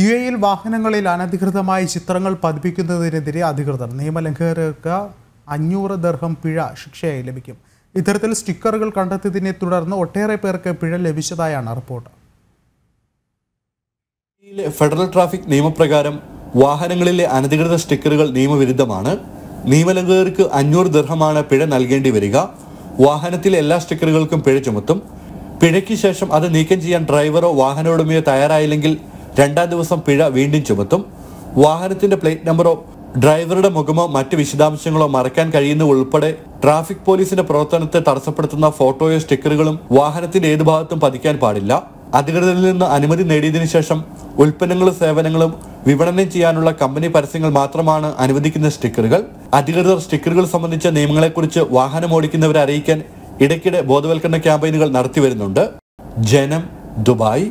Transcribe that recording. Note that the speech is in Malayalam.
യു എയിൽ വാഹനങ്ങളിൽ അനധികൃതമായി ചിത്രങ്ങൾ പതിപ്പിക്കുന്നതിനെതിരെ അധികൃതർ നിയമലംഘകർക്ക് അഞ്ഞൂറ് ദർഹം പിഴ ശിക്ഷയായി ലഭിക്കും ഇത്തരത്തിൽ സ്റ്റിക്കറുകൾ കണ്ടെത്തിയതിനെ തുടർന്ന് ഒട്ടേറെ പേർക്ക് പിഴ ലഭിച്ചതായാണ് റിപ്പോർട്ട് ഫെഡറൽ ട്രാഫിക് നിയമപ്രകാരം വാഹനങ്ങളിലെ അനധികൃത സ്റ്റിക്കറുകൾ നിയമവിരുദ്ധമാണ് നിയമലംഘകർക്ക് അഞ്ഞൂറ് ദർഹമാണ് പിഴ നൽകേണ്ടി വരിക വാഹനത്തിലെ എല്ലാ സ്റ്റിക്കറുകൾക്കും പിഴ ചുമത്തും പിഴയ്ക്ക് ശേഷം അത് നീക്കം ചെയ്യാൻ ഡ്രൈവറോ വാഹന ഉടമയോ തയ്യാറായില്ലെങ്കിൽ രണ്ടാം ദിവസം പിഴ വീണ്ടും ചുമത്തും വാഹനത്തിന്റെ പ്ലേറ്റ് നമ്പറോ ഡ്രൈവറുടെ മുഖമോ മറ്റ് വിശദാംശങ്ങളോ മറയ്ക്കാൻ കഴിയുന്ന ഉൾപ്പെടെ ട്രാഫിക് പോലീസിന്റെ പ്രവർത്തനത്തെ തടസ്സപ്പെടുത്തുന്ന ഫോട്ടോയോ സ്റ്റിക്കറുകളും വാഹനത്തിന്റെ ഏത് ഭാഗത്തും പതിക്കാൻ പാടില്ല അധികൃതരിൽ നിന്ന് അനുമതി നേടിയതിനു ശേഷം ഉൽപ്പന്നങ്ങളും സേവനങ്ങളും വിപണനം ചെയ്യാനുള്ള കമ്പനി പരസ്യങ്ങൾ മാത്രമാണ് അനുവദിക്കുന്ന സ്റ്റിക്കറുകൾ അധികൃതർ സ്റ്റിക്കറുകൾ സംബന്ധിച്ച നിയമങ്ങളെക്കുറിച്ച് വാഹനം ഓടിക്കുന്നവരെ അറിയിക്കാൻ ഇടയ്ക്കിടെ ബോധവൽക്കരണ ക്യാമ്പയിനുകൾ നടത്തി വരുന്നുണ്ട് ജനം ദുബായ്